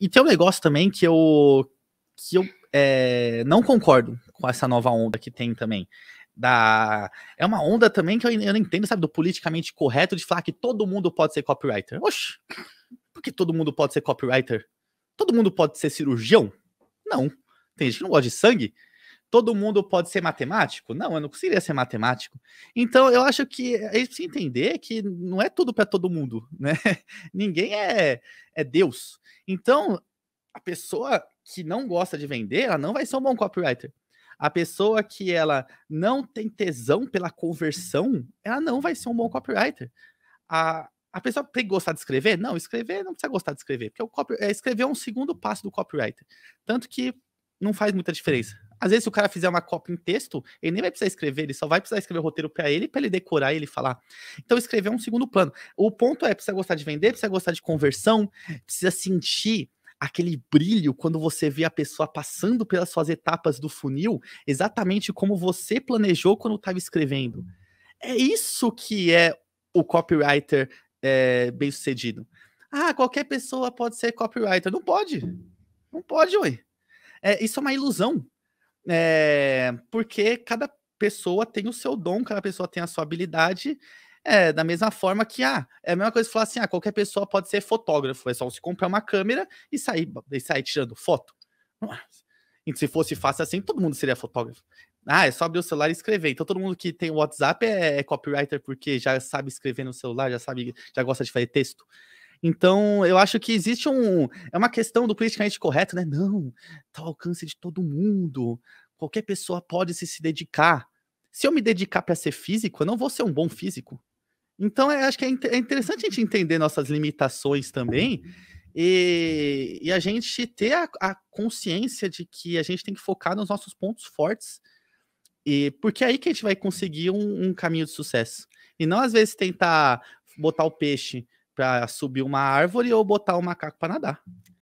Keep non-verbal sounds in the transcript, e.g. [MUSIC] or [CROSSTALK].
E tem um negócio também que eu, que eu é, não concordo com essa nova onda que tem também. Da... É uma onda também que eu, eu não entendo, sabe, do politicamente correto de falar que todo mundo pode ser copywriter. Oxi, por que todo mundo pode ser copywriter? Todo mundo pode ser cirurgião? Não. Tem gente que não gosta de sangue todo mundo pode ser matemático? Não, eu não conseguiria ser matemático. Então, eu acho que é gente entender que não é tudo para todo mundo, [LAUGHS] né? Ninguém é, é Deus. Então, a pessoa que não gosta de vender, ela não vai ser um bom copywriter. A pessoa que ela não tem tesão pela conversão, ela não vai ser um bom copywriter. A, a pessoa tem que gostar de escrever? Não, escrever não precisa gostar de escrever, porque o copy, é, escrever é um segundo passo do copywriter. Tanto que não faz muita diferença. Às vezes, se o cara fizer uma cópia em texto, ele nem vai precisar escrever, ele só vai precisar escrever o roteiro para ele, para ele decorar e ele falar. Então, escrever é um segundo plano. O ponto é: precisa gostar de vender, precisa gostar de conversão, precisa sentir aquele brilho quando você vê a pessoa passando pelas suas etapas do funil, exatamente como você planejou quando estava escrevendo. É isso que é o copywriter é, bem sucedido. Ah, qualquer pessoa pode ser copywriter. Não pode. Não pode, oi É, isso é uma ilusão. É, porque cada pessoa tem o seu dom, cada pessoa tem a sua habilidade. É, da mesma forma que, ah, é a mesma coisa falar assim, ah, qualquer pessoa pode ser fotógrafo, é só você comprar uma câmera e sair, e sair tirando foto. se fosse fácil assim, todo mundo seria fotógrafo. Ah, é só abrir o celular e escrever. Então todo mundo que tem WhatsApp é, é copywriter porque já sabe escrever no celular, já sabe, já gosta de fazer texto. Então, eu acho que existe um. É uma questão do politicamente correto, né? Não, tá ao alcance de todo mundo. Qualquer pessoa pode se, se dedicar. Se eu me dedicar para ser físico, eu não vou ser um bom físico. Então, é, acho que é, é, interessante a gente entender nossas limitações também e, e a gente ter a, a, consciência de que a gente tem que focar nos nossos pontos fortes, e porque é aí que a gente vai conseguir um, um caminho de sucesso. E não, às vezes, tentar botar o peixe para subir uma árvore ou botar o macaco para nadar.